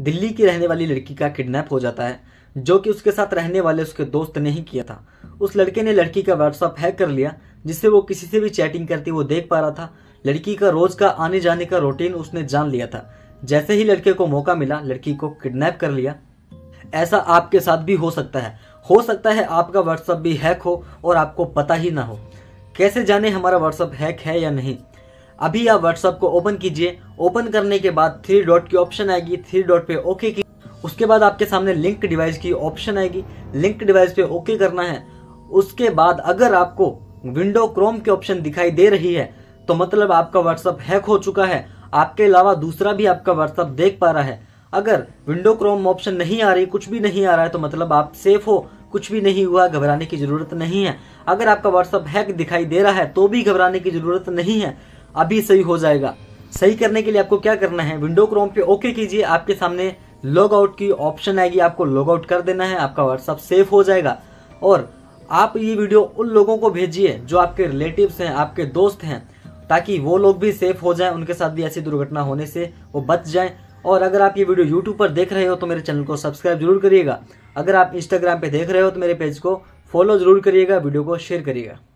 दिल्ली की रहने वाली लड़की का किडनैप हो जाता है जो कि उसके साथ रहने वाले उसके दोस्त ने ही किया था उस लड़के ने लड़की का व्हाट्सअप हैक कर लिया जिससे वो किसी से भी चैटिंग करती वो देख पा रहा था लड़की का रोज का आने जाने का रूटीन उसने जान लिया था जैसे ही लड़के को मौका मिला लड़की को किडनैप कर लिया ऐसा आपके साथ भी हो सकता है हो सकता है आपका व्हाट्सअप भी हैक हो और आपको पता ही ना हो कैसे जाने हमारा व्हाट्सअप हैक है या नहीं अभी आप व्हाट्सअप को ओपन कीजिए ओपन करने के बाद थ्री डॉट की ऑप्शन आएगी थ्री डॉट पे ओके की उसके बाद आपके सामने लिंक डिवाइस की ऑप्शन आएगी लिंक डिवाइस पे ओके करना है उसके बाद अगर आपको विंडो क्रोम की ऑप्शन दिखाई दे रही है तो मतलब आपका व्हाट्सअप हैक हो चुका है आपके अलावा दूसरा भी आपका व्हाट्सअप देख पा रहा है अगर विंडो क्रोम ऑप्शन नहीं आ रही कुछ भी नहीं आ रहा है तो मतलब आप सेफ हो कुछ भी नहीं हुआ घबराने की ज़रूरत नहीं है अगर आपका व्हाट्सअप हैक दिखाई दे रहा है तो भी घबराने की ज़रूरत नहीं है अभी सही हो जाएगा सही करने के लिए आपको क्या करना है विंडो क्रोम पे ओके कीजिए आपके सामने लॉग आउट की ऑप्शन आएगी आपको लॉग आउट कर देना है आपका व्हाट्सअप सेफ हो जाएगा और आप ये वीडियो उन लोगों को भेजिए जो आपके रिलेटिव्स हैं आपके दोस्त हैं ताकि वो लोग भी सेफ हो जाएं उनके साथ भी ऐसी दुर्घटना होने से वो बच जाएं और अगर आप ये वीडियो यूट्यूब पर देख रहे हो तो मेरे चैनल को सब्सक्राइब जरूर करिएगा अगर आप इंस्टाग्राम पे देख रहे हो तो मेरे पेज को फॉलो जरूर करिएगा वीडियो को शेयर करिएगा